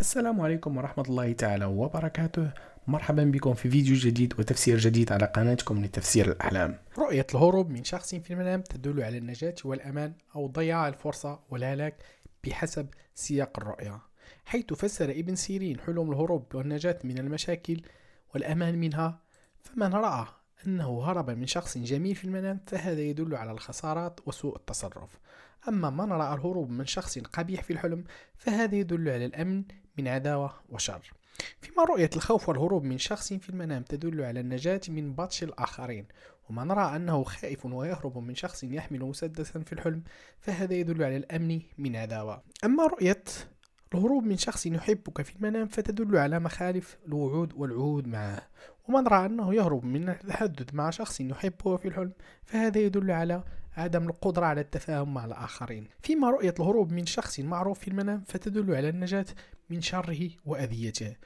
السلام عليكم ورحمة الله تعالى وبركاته مرحبا بكم في فيديو جديد وتفسير جديد على قناتكم لتفسير الأحلام رؤية الهروب من شخص في المنام تدل على النجاة والأمان أو ضياع الفرصة والهلاك بحسب سياق الرؤية حيث فسر ابن سيرين حلم الهروب والنجاة من المشاكل والأمان منها فمن رأى أنه هرب من شخص جميل في المنام فهذا يدل على الخسارات وسوء التصرف أما من رأى الهروب من شخص قبيح في الحلم فهذا يدل على الأمن من عداوة وشر فيما رؤية الخوف والهروب من شخص في المنام تدل على النجاة من بطش الآخرين ومن رأى أنه خائف ويهرب من شخص يحمل مسدسا في الحلم فهذا يدل على الأمن من عداوة أما رؤية الهروب من شخص يحبك في المنام فتدل على مخالف الوعود والعهود معه ومن رأى أنه يهرب من التحدث مع شخص يحبه في الحلم فهذا يدل على عدم القدرة على التفاهم مع الآخرين فيما رؤية الهروب من شخص معروف في المنام فتدل على النجاة من شره وأذيته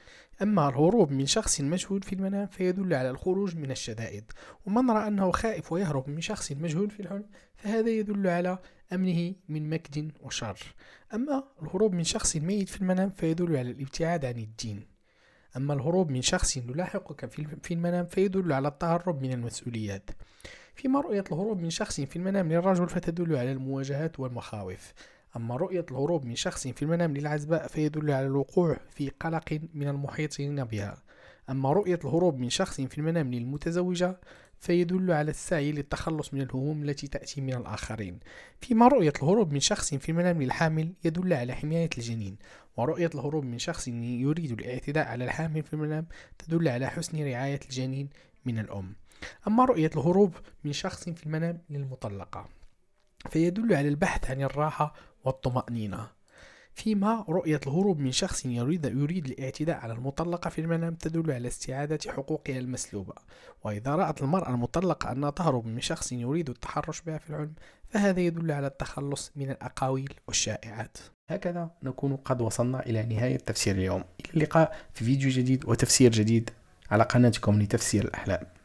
أما الهروب من شخص مجهول في المنام فيدل على الخروج من الشدائد ومن رأى أنه خائف ويهرب من شخص مجهول في الحلم فهذا يدل على أمنه من مكد وشر أما الهروب من شخص ميت في المنام فيدل على الابتعاد عن الدين أما الهروب من شخص يلاحقك في المنام فيدل على التهرب من المسؤوليات فيما رؤية الهروب من شخص في المنام للرجل فتدل على المواجهات والمخاوف أما رؤية الهروب من شخص في المنام للعزباء فيدل على الوقوع في قلق من المحيطين بها أما رؤية الهروب من شخص في المنام للمتزوجة فيدل على السعي للتخلص من الهموم التي تأتي من الآخرين فيما رؤية الهروب من شخص في المنام للحامل يدل على حماية الجنين ورؤية الهروب من شخص يريد الاعتداء على الحامل في المنام تدل على حسن رعاية الجنين من الأم أما رؤية الهروب من شخص في المنام للمطلقة فيدل على البحث عن الراحة والطمأنينة فيما رؤية الهروب من شخص يريد يريد الاعتداء على المطلقة في المنام تدل على استعادة حقوقها المسلوبة وإذا رأت المرأة المطلقة أنها تهرب من شخص يريد التحرش بها في العلم فهذا يدل على التخلص من الأقاويل والشائعات هكذا نكون قد وصلنا إلى نهاية تفسير اليوم إلى اللقاء في فيديو جديد وتفسير جديد على قناتكم لتفسير الأحلام